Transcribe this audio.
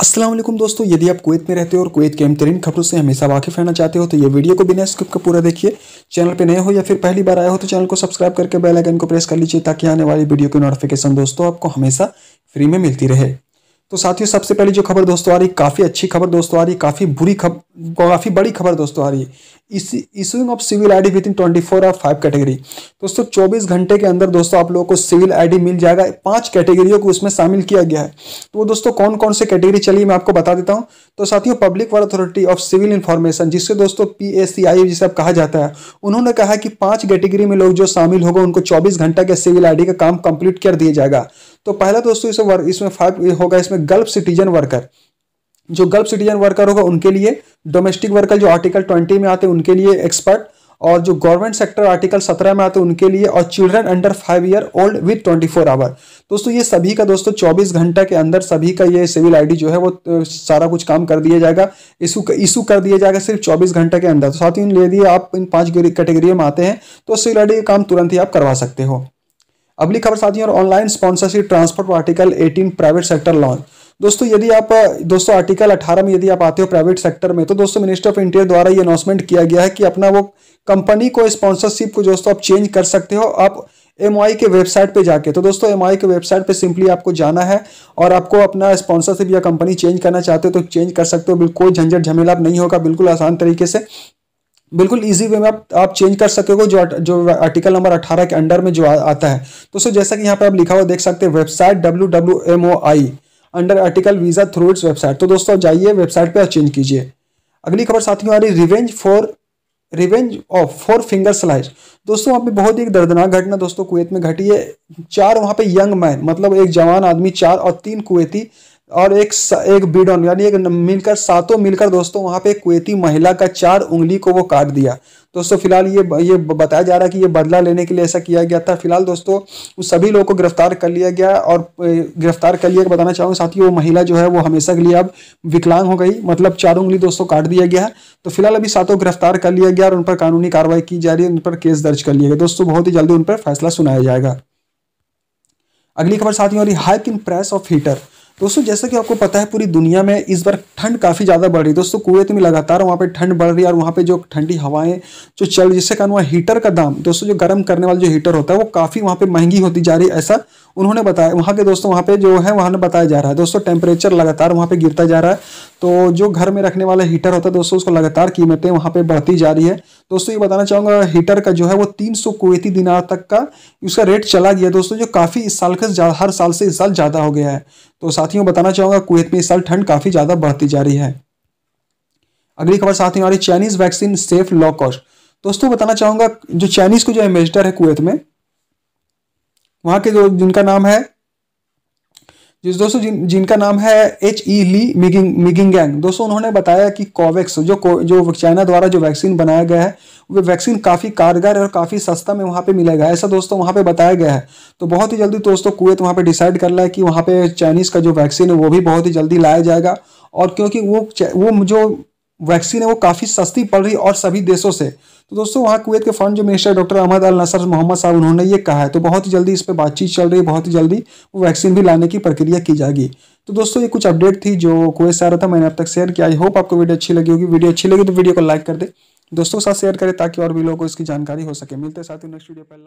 असलम दोस्तों यदि आप कुवैत में रहते हो और कुवैत के अहम खबरों से हमेशा वाकिफ रहना चाहते हो तो ये वीडियो को बिना स्किप का पूरा देखिए चैनल पे नए हो या फिर पहली बार आए हो तो चैनल को सब्सक्राइब करके बेल आइकन को प्रेस कर लीजिए ताकि आने वाली वीडियो की नोटिफिकेशन दोस्तों आपको हमेशा फ्री में मिलती रहे तो साथियों सबसे पहले जो खबर दोस्तों आ रही काफ़ी अच्छी खबर दोस्तों आ रही काफ़ी बुरी खबर काफ़ी बड़ी खबर दोस्तों आ रही है इस issuing of civil ID with in twenty four और फाइव कैटेगरी दोस्तों चौबीस घंटे के अंदर दोस्तों आप लोगों को सिविल आईडी मिल जाएगा पांच कैटेगरियों को उसमें शामिल किया गया है तो वो दोस्तों कौन कौन से कैटेगरी चलिए मैं आपको बता देता हूँ तो साथियों पब्लिक वर अथॉरिटी ऑफ सिविल इन्फॉर्मेशन जिससे दोस्तों पी जिसे अब कहा जाता है उन्होंने कहा कि पाँच कैटेगरी में लोग जो शामिल होगा उनको चौबीस घंटा के सिविल आई का काम कंप्लीट कर दिया जाएगा तो पहला तो दोस्तों इसमें वर्क इसमें फाइव होगा इसमें गल्फ सिटीजन वर्कर जो गल्फ सिटीजन वर्कर होगा उनके लिए डोमेस्टिक वर्कर जो आर्टिकल ट्वेंटी में आते हैं उनके लिए एक्सपर्ट और जो गवर्नमेंट सेक्टर आर्टिकल सत्रह में आते हैं उनके लिए और children under five year old with twenty four hour दोस्तों ये सभी का दोस्तों चौबीस घंटा के अंदर सभी का ये सिविल आईडी जो है वो सारा कुछ काम कर दिया जाएगा इशू इशू कर दिया जाएगा सिर्फ चौबीस घंटा के अंदर तो साथ ही यदि आप इन पांच कैटेगरी में आते हैं तो सिविल आई का काम तुरंत ही आप करवा सकते हो अगली खबर साथियों और online sponsorship transfer article 18 private sector launch दोस्तों यदि आप दोस्तों आर्टिकल 18 में यदि आप आते हो प्राइवेट सेक्टर में तो दोस्तों मिनिस्टर ऑफ इंटीरियर द्वारा ये अनाउंसमेंट किया गया है कि अपना वो कंपनी को स्पॉन्सरशिप को दोस्तों आप चेंज कर सकते हो आप एम के वेबसाइट पे जाके तो दोस्तों एम के वेबसाइट पे सिंपली आपको जाना है और आपको अपना स्पॉन्सरशिप या कंपनी चेंज करना चाहते हो तो चेंज कर सकते हो बिल्कुल कोई झंझट झमेला नहीं होगा बिल्कुल आसान तरीके से बिल्कुल इजी वे में आप आप चेंज कर हो जो जो आर्टिकल नंबर 18 के अंडर में जो आ, आता है तो सो जैसा कि यहाँ पे आप लिखा हुआ देख सकते हैं website W W M O I under article visa through its website तो दोस्तों जाइए वेबसाइट पे और चेंज कीजिए अगली खबर साथियों आ रही revenge for revenge of four finger slice दोस्तों वहाँ पे बहुत ही एक दर्दनाक घटना दोस्तों कुवैत में घटी है चार वहाँ पे यंग मैन मतलब एक जवान आदमी चार और तीन कुवैती और एक एक बीडन यानी एक मिलकर सातों मिलकर दोस्तों वहां पे कुवैती महिला का चार उंगली को वो काट दिया दोस्तों फिलहाल ये ये बताया जा रहा है कि ये बदला लेने के लिए ऐसा किया गया था फिलहाल दोस्तों उस सभी लोगों को गिरफ्तार कर लिया गया और गिरफ्तार कर लिया बताना चाहूँगा साथ ही वो महिला जो है वो हमेशा के लिए अब विकलांग हो गई मतलब चार उंगली दोस्तों काट दिया गया तो फिलहाल अभी सातों गिरफ्तार कर लिया गया और उन पर कानूनी कार्रवाई की जा रही है उन पर केस दर्ज कर लिया गया दोस्तों बहुत ही जल्दी उन पर फैसला सुनाया जाएगा अगली खबर साथियों hike in press of heater दोस्तों जैसा कि आपको पता है पूरी दुनिया में इस बार ठंड काफ़ी ज़्यादा बढ़ रही है दोस्तों कुवैत में लगातार वहाँ पे ठंड बढ़ रही है और वहाँ पे जो ठंडी हवाएं जो चल रही जिससे कारण वहाँ हीटर का दाम दोस्तों जो गर्म करने वाला जो हीटर होता है वो काफ़ी वहाँ पे महंगी होती जा रही है ऐसा उन्होंने बताया वहाँ के दोस्तों वहाँ पे जो है वहाँ ने बताया जा रहा है दोस्तों टेम्परेचर लगातार वहाँ पे गिरता जा रहा है तो जो घर में रखने वाला हीटर होता है दोस्तों उसको लगातार कीमतें वहाँ पे बढ़ती जा रही है दोस्तों ये बताना चाहूँगा हीटर का जो है वो तीन सौ कुवैती दिनार तक का उसका रेट चला गया दोस्तों जो काफ़ी इस साल का हर साल से इस साल ज़्यादा हो गया है तो साथियों बताना चाहूंगा कुवैत में इस साल ठंड काफ़ी ज़्यादा बढ़ती जा रही है अगली खबर साथियों हमारी Chinese vaccine safe low cost दोस्तों बताना चाहूंगा जो चाइनीज़ को जो एम्बेसडर है कुवैत में वहां के जो जिनका नाम है जिस दोस्तों जिन जिनका नाम है एच ई ली मिगिंग मिगिंगैंग दोस्तों उन्होंने बताया कि कोवैक्स जो जो चाइना द्वारा जो वैक्सीन बनाया गया है वो वैक्सीन काफ़ी कारगर और काफ़ी सस्ता में वहाँ पे मिलेगा ऐसा दोस्तों वहाँ पे बताया गया है तो बहुत ही जल्दी दोस्तों कुएत वहाँ पे डिसाइड कर रहा है कि वहाँ पे चाइनीज़ का जो वैक्सीन है वो भी बहुत ही जल्दी लाया जाएगा और क्योंकि वो वो जो वैक्सीन है वो काफ़ी सस्ती पड़ रही और सभी देशों से तो दोस्तों वहाँ कुवैत के फॉरन जो minister doctor Ahmad Al Nasser Mohammad साहब उन्होंने ये कहा है तो बहुत ही जल्दी इस पर बातचीत चल रही है बहुत ही जल्दी वो वैक्सीन भी लाने की प्रक्रिया की जाएगी तो दोस्तों ये कुछ अपडेट थी जो कुवैत से आ रहा था मैंने अब तक शेयर किया आई होप आपको वीडियो अच्छी लगी होगी वीडियो अच्छी लगी तो वीडियो को लाइक कर दे दोस्तों के साथ शेयर करें ताकि और भी लोगों को इसकी जानकारी हो सके मिलते साथ ही नेक्स्ट वीडियो पर